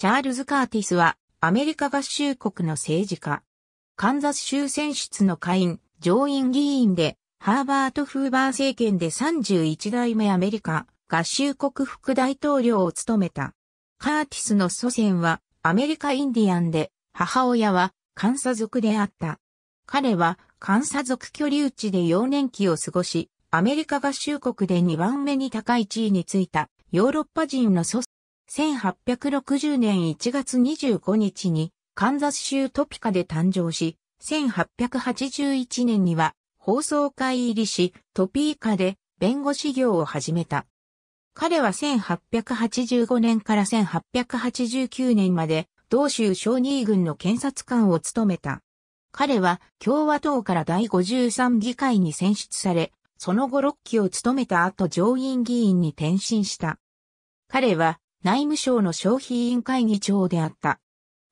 チャールズ・カーティスは、アメリカ合衆国の政治家。カンザス州選出の下院、上院議員で、ハーバート・フーバー政権で31代目アメリカ、合衆国副大統領を務めた。カーティスの祖先は、アメリカインディアンで、母親は、カンサ族であった。彼は、カンサ族居留地で幼年期を過ごし、アメリカ合衆国で2番目に高い地位についた、ヨーロッパ人の祖1860年1月25日にカンザス州トピカで誕生し、1881年には放送会入りし、トピーカで弁護士業を始めた。彼は1885年から1889年まで同州小二軍の検察官を務めた。彼は共和党から第53議会に選出され、その後6期を務めた後上院議員に転身した。彼は内務省の消費委員会議長であった。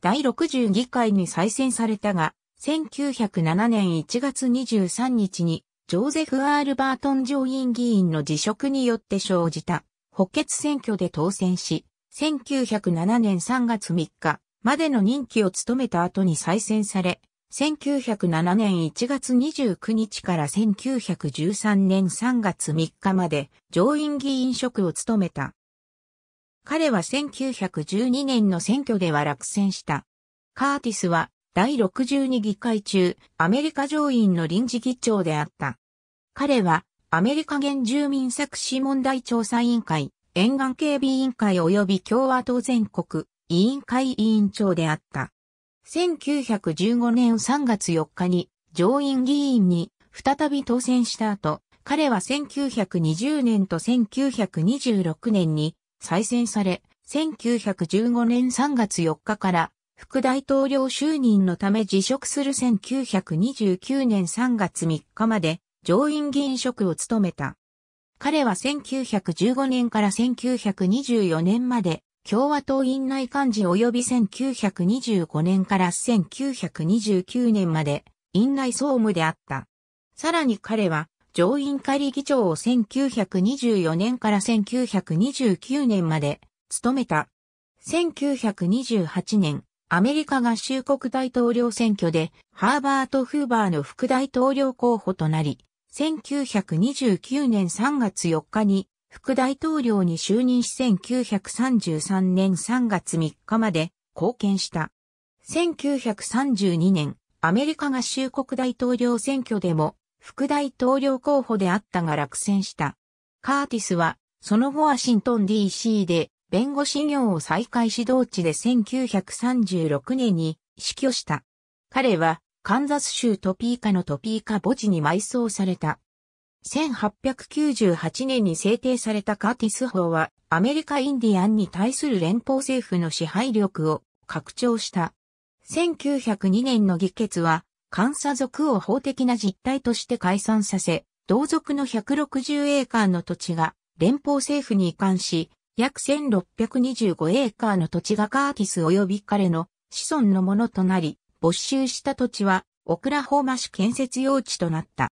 第60議会に再選されたが、1907年1月23日に、ジョーゼフ・アール・バートン上院議員の辞職によって生じた補欠選挙で当選し、1907年3月3日までの任期を務めた後に再選され、1907年1月29日から1913年3月3日まで上院議員職を務めた。彼は1912年の選挙では落選した。カーティスは第62議会中、アメリカ上院の臨時議長であった。彼は、アメリカ原住民作詞問題調査委員会、沿岸警備委員会及び共和党全国委員会委員長であった。1915年3月4日に上院議員に再び当選した後、彼は1920年と1926年に再選され、1915年3月4日から副大統領就任のため辞職する1929年3月3日まで上院議員職を務めた。彼は1915年から1924年まで共和党院内幹事及び1925年から1929年まで院内総務であった。さらに彼は上院仮議長を1924年から1929年まで務めた。1928年、アメリカ合衆国大統領選挙でハーバート・フーバーの副大統領候補となり、1929年3月4日に副大統領に就任し1933年3月3日まで貢献した。1932年、アメリカ合衆国大統領選挙でも副大統領候補であったが落選した。カーティスは、その後ワシントン DC で弁護士業を再開指導地で1936年に死去した。彼は、カンザス州トピーカのトピーカ墓地に埋葬された。1898年に制定されたカーティス法は、アメリカインディアンに対する連邦政府の支配力を拡張した。1902年の議決は、監査族を法的な実態として解散させ、同族の160エーカーの土地が連邦政府に移管し、約1625エーカーの土地がカーティス及び彼の子孫のものとなり、没収した土地はオクラホーマ市建設用地となった。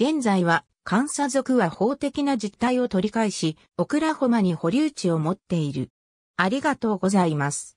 現在は監査族は法的な実態を取り返し、オクラホマに保留地を持っている。ありがとうございます。